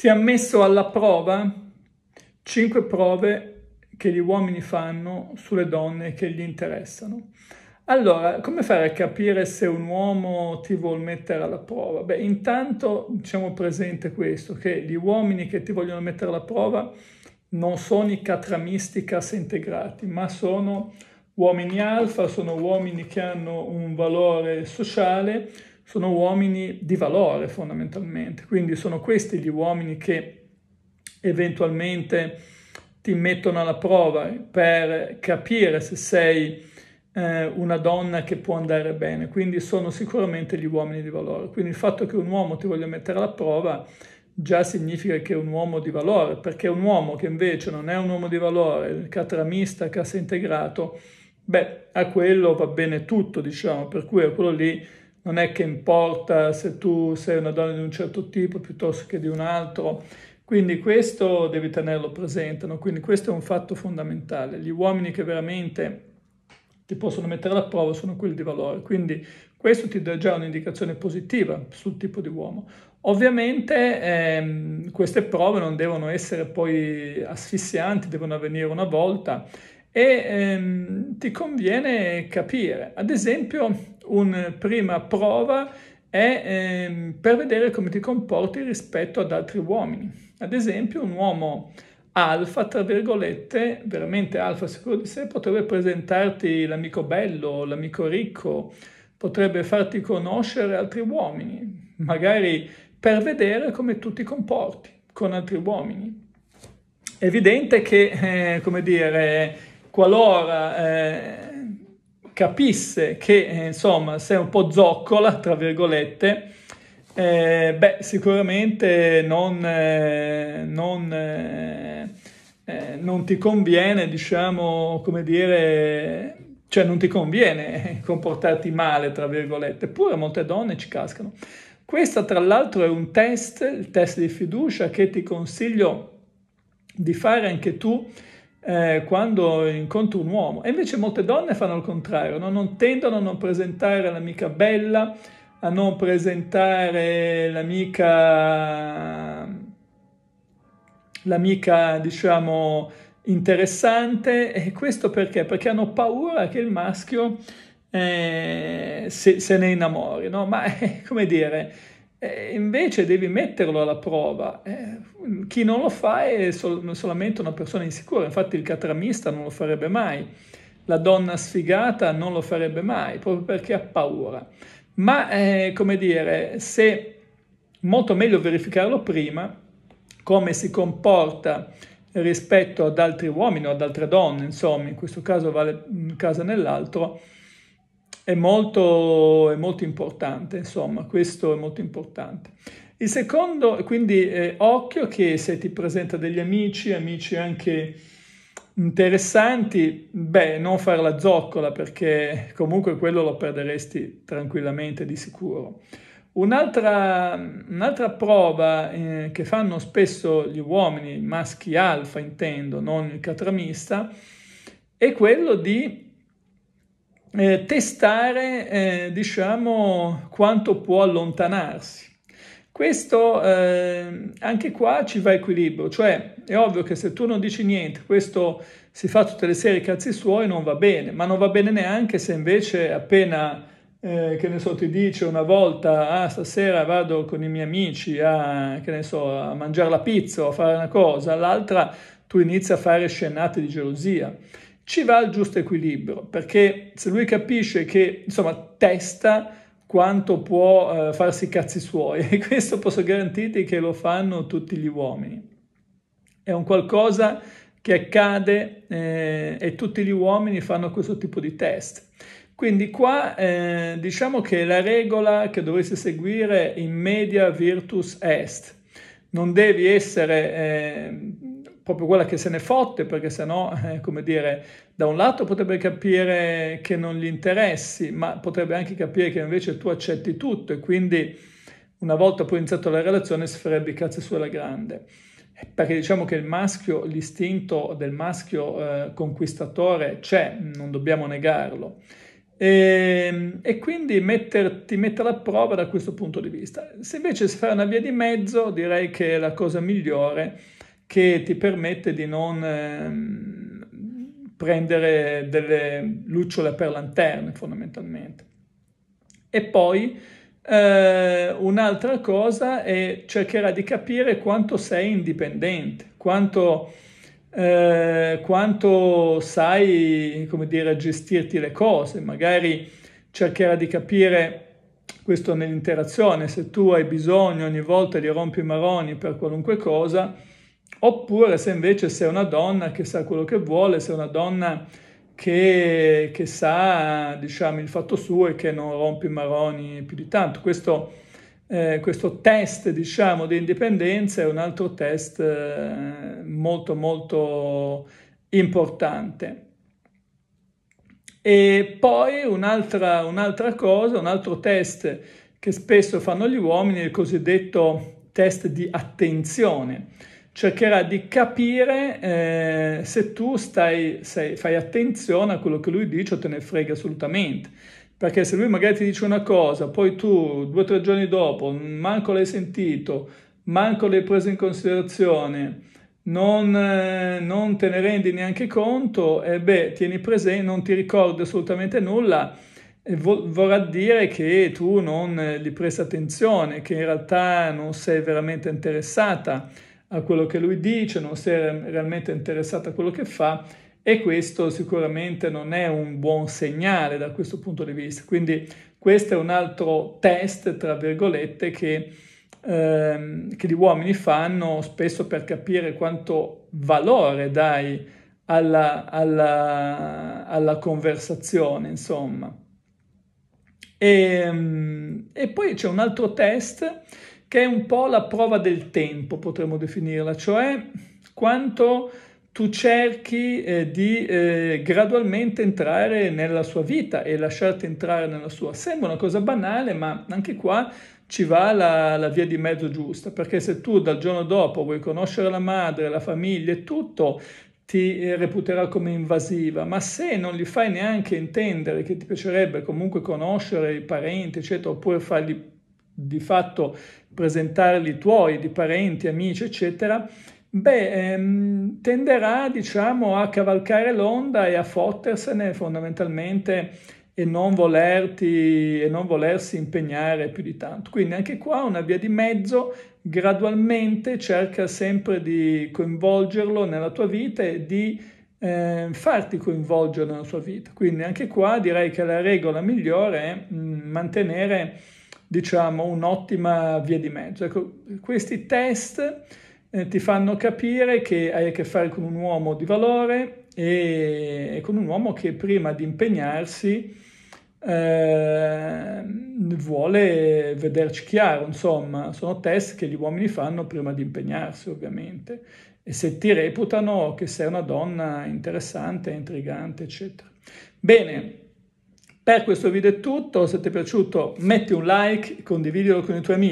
Ti ha messo alla prova cinque prove che gli uomini fanno sulle donne che gli interessano. Allora, come fare a capire se un uomo ti vuole mettere alla prova? Beh, intanto diciamo presente questo, che gli uomini che ti vogliono mettere alla prova non sono i catramisti integrati, ma sono uomini alfa, sono uomini che hanno un valore sociale, sono uomini di valore fondamentalmente, quindi sono questi gli uomini che eventualmente ti mettono alla prova per capire se sei eh, una donna che può andare bene, quindi sono sicuramente gli uomini di valore. Quindi il fatto che un uomo ti voglia mettere alla prova già significa che è un uomo di valore, perché un uomo che invece non è un uomo di valore, il catramista, cassa integrato, beh, a quello va bene tutto, diciamo, per cui a quello lì non è che importa se tu sei una donna di un certo tipo piuttosto che di un altro. Quindi questo devi tenerlo presente, no? quindi questo è un fatto fondamentale. Gli uomini che veramente ti possono mettere alla prova sono quelli di valore, quindi questo ti dà già un'indicazione positiva sul tipo di uomo. Ovviamente ehm, queste prove non devono essere poi asfissianti, devono avvenire una volta e ehm, ti conviene capire. Ad esempio una eh, prima prova è eh, per vedere come ti comporti rispetto ad altri uomini. Ad esempio, un uomo alfa, tra virgolette, veramente alfa sicuro di sé, potrebbe presentarti l'amico bello, l'amico ricco, potrebbe farti conoscere altri uomini, magari per vedere come tu ti comporti con altri uomini. È evidente che, eh, come dire, qualora... Eh, capisse che eh, insomma sei un po' zoccola, tra virgolette, eh, beh, sicuramente non, eh, non, eh, eh, non, ti conviene, diciamo, come dire, cioè non ti conviene comportarti male, tra virgolette, eppure molte donne ci cascano. Questo tra l'altro è un test, il test di fiducia che ti consiglio di fare anche tu eh, quando incontro un uomo. E invece molte donne fanno il contrario, no? non tendono a non presentare l'amica bella, a non presentare l'amica, l'amica diciamo, interessante. E questo perché? Perché hanno paura che il maschio eh, se, se, ne innamori, no? Ma come dire eh, invece devi metterlo alla prova. Eh, chi non lo fa è sol- solamente una persona insicura, infatti il catramista non lo farebbe mai, la donna sfigata non lo farebbe mai, proprio perché ha paura. Ma, eh, come dire, se molto meglio verificarlo prima, come si comporta rispetto ad altri uomini o ad altre donne, insomma, in questo caso vale un caso nell'altro, è molto, è molto importante, insomma, questo è molto importante. Il secondo, quindi è occhio che se ti presenta degli amici, amici anche interessanti, beh, non fare la zoccola perché comunque quello lo perderesti tranquillamente di sicuro. Un'altra, un'altra prova eh, che fanno spesso gli uomini, maschi alfa intendo, non il catramista, è quello di eh, testare eh, diciamo quanto può allontanarsi. Questo eh, anche qua ci va equilibrio, cioè è ovvio che se tu non dici niente, questo si fa tutte le serie cazzi suoi, non va bene, ma non va bene neanche se invece appena eh, che ne so, ti dice una volta, ah, stasera vado con i miei amici a, che ne so, a mangiare la pizza o a fare una cosa, l'altra tu inizi a fare scenate di gelosia ci va il giusto equilibrio, perché se lui capisce che, insomma, testa quanto può eh, farsi i cazzi suoi, e questo posso garantirti che lo fanno tutti gli uomini. È un qualcosa che accade eh, e tutti gli uomini fanno questo tipo di test. Quindi qua eh, diciamo che la regola che dovresti seguire in media virtus est. Non devi essere eh, proprio quella che se ne fotte, perché sennò, eh, come dire, da un lato potrebbe capire che non gli interessi, ma potrebbe anche capire che invece tu accetti tutto e quindi una volta poi iniziato la relazione si farebbe cazzo sulla grande. Eh, perché diciamo che il maschio, l'istinto del maschio eh, conquistatore c'è, non dobbiamo negarlo. E, ehm, e, quindi ti mette alla prova da questo punto di vista. Se invece si fa una via di mezzo, direi che la cosa migliore che ti permette di non ehm, prendere delle lucciole per lanterne fondamentalmente. E poi eh, un'altra cosa è cercherà di capire quanto sei indipendente, quanto, eh, quanto sai come dire, gestirti le cose, magari cercherà di capire questo nell'interazione, se tu hai bisogno ogni volta di rompi maroni per qualunque cosa, Oppure se invece sei una donna che sa quello che vuole, sei una donna che, che sa diciamo, il fatto suo e che non rompe i maroni più di tanto. Questo, eh, questo test diciamo, di indipendenza è un altro test eh, molto molto importante. E poi un'altra, un'altra cosa, un altro test che spesso fanno gli uomini il cosiddetto test di attenzione cercherà di capire eh, se tu stai, sei, fai attenzione a quello che lui dice o te ne frega assolutamente. Perché se lui magari ti dice una cosa, poi tu due o tre giorni dopo manco l'hai sentito, manco l'hai preso in considerazione, non, eh, non te ne rendi neanche conto, e eh, beh, tieni presente, non ti ricordi assolutamente nulla, e eh, vorrà dire che tu non eh, gli presti attenzione, che in realtà non sei veramente interessata a quello che lui dice, non si è realmente interessato a quello che fa e questo sicuramente non è un buon segnale da questo punto di vista. Quindi questo è un altro test, tra virgolette, che, ehm, che gli uomini fanno spesso per capire quanto valore dai alla, alla, alla conversazione, insomma. E, ehm, e poi c'è un altro test che è un po' la prova del tempo, potremmo definirla, cioè quanto tu cerchi eh, di eh, gradualmente entrare nella sua vita e lasciarti entrare nella sua. Sembra una cosa banale, ma anche qua ci va la, la, via di mezzo giusta, perché se tu dal giorno dopo vuoi conoscere la madre, la famiglia e tutto, ti eh, reputerà come invasiva, ma se non gli fai neanche intendere che ti piacerebbe comunque conoscere i parenti, eccetera, oppure fargli di fatto presentarli tuoi, di parenti, amici, eccetera, beh, ehm, tenderà diciamo a cavalcare l'onda e a fottersene fondamentalmente e non volerti e non volersi impegnare più di tanto. Quindi anche qua una via di mezzo, gradualmente cerca sempre di coinvolgerlo nella tua vita e di eh, farti coinvolgere nella tua vita. Quindi anche qua direi che la regola migliore è mh, mantenere diciamo, un'ottima via di mezzo. Ecco, questi test eh, ti fanno capire che hai a che fare con un uomo di valore e, e con un uomo che prima di impegnarsi eh, vuole vederci chiaro, insomma, sono test che gli uomini fanno prima di impegnarsi, ovviamente, e se ti reputano che sei una donna interessante, intrigante, eccetera. Bene, per questo video è tutto, se ti è piaciuto metti un like, condividilo con i tuoi amici.